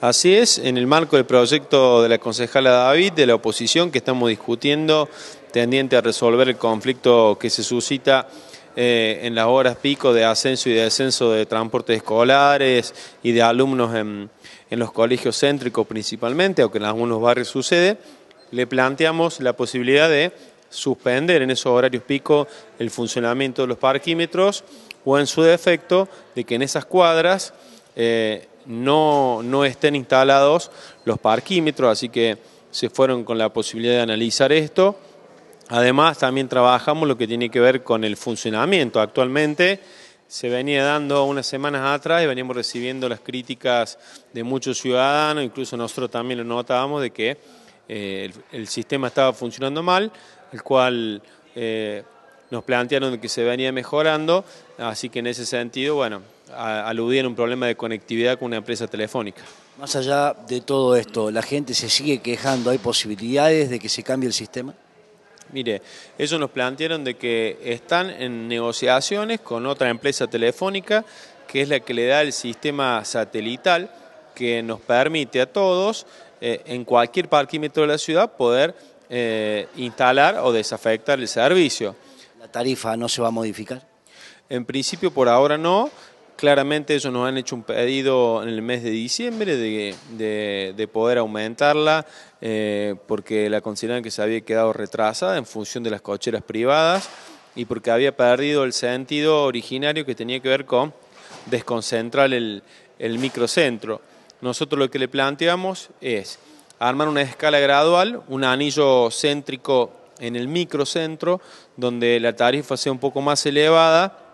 Así es, en el marco del proyecto de la concejala David, de la oposición, que estamos discutiendo, tendiente a resolver el conflicto que se suscita eh, en las horas pico de ascenso y descenso de transportes escolares y de alumnos en, los colegios céntricos principalmente, aunque en algunos barrios sucede, le planteamos la posibilidad de suspender en esos horarios pico el funcionamiento de los parquímetros o en su defecto de que en esas cuadras... Eh, no, no estén instalados los parquímetros, así que se fueron con la posibilidad de analizar esto. Además, también trabajamos lo que tiene que ver con el funcionamiento. Actualmente se venía dando unas semanas atrás y veníamos recibiendo las críticas de muchos ciudadanos, incluso nosotros también lo notábamos, de que eh, el, sistema estaba funcionando mal, el cual eh, nos plantearon que se venía mejorando, así que en ese sentido, bueno, aludía en un problema de conectividad con una empresa telefónica. Más allá de todo esto, ¿la gente se sigue quejando? ¿Hay posibilidades de que se cambie el sistema? Mire, ellos nos plantearon de que están en negociaciones con otra empresa telefónica que es la que le da el sistema satelital que nos permite a todos eh, en cualquier parquímetro de la ciudad poder eh, instalar o desafectar el servicio. ¿La tarifa no se va a modificar? En principio por ahora no, Claramente ellos nos han hecho un pedido en el mes de diciembre de, poder aumentarla eh, porque la consideran que se había quedado retrasada en función de las cocheras privadas y porque había perdido el sentido originario que tenía que ver con desconcentrar el, el microcentro. Nosotros lo que le planteamos es armar una escala gradual, un anillo céntrico en el microcentro, donde la tarifa sea un poco más elevada